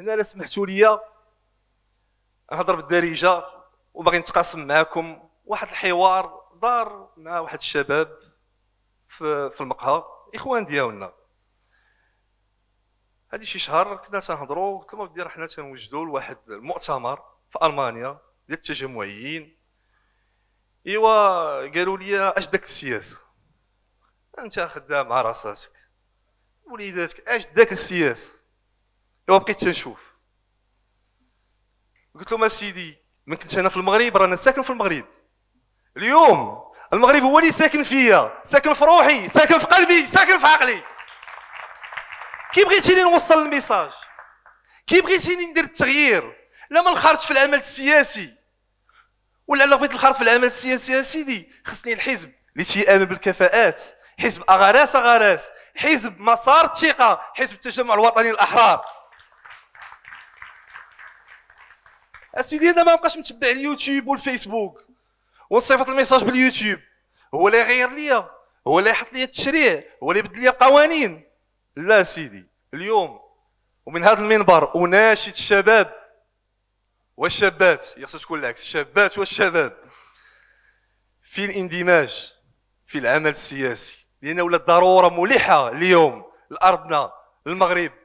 هنا لا سمحتوا لي نهضر بالدارجه وباغي نتقاسم معكم واحد الحوار دار مع واحد الشباب في, في المقهى اخوان ديالنا هادي شي شهر كنا تنهضروا قلت لهم دير حنا تنوجدوا لواحد المؤتمر في المانيا ديال التجمعيين ايوا قالوا لي اش داك السياسه انت خدام مع راساتك وليداتك اش داك السياسه ايوا بقيت تنشوف قلت لهم سيدي من كنت انا في المغرب رانا ساكن في المغرب اليوم المغرب هو اللي ساكن فيا ساكن في روحي ساكن في قلبي ساكن في عقلي كي بغيتيني نوصل الميساج كي بغيتيني ندير التغيير لا ما نخرجش في العمل السياسي ولا لا بغيت نخرج في العمل السياسي يا سيدي خصني الحزب اللي تيامن بالكفاءات حزب اغراس اغراس حزب مسار الثقه حزب التجمع الوطني الاحرار اسيدي انا ما بقاش متبع اليوتيوب والفيسبوك ونصيفط الميساج باليوتيوب هو اللي يغير ليا هو اللي يحط ليا التشريع هو اللي يبدل ليا القوانين لا سيدي اليوم ومن هذا المنبر اناشد الشباب والشابات يخص تكون العكس الشابات والشباب في الاندماج في العمل السياسي لان ولات ضروره ملحه اليوم لارضنا المغرب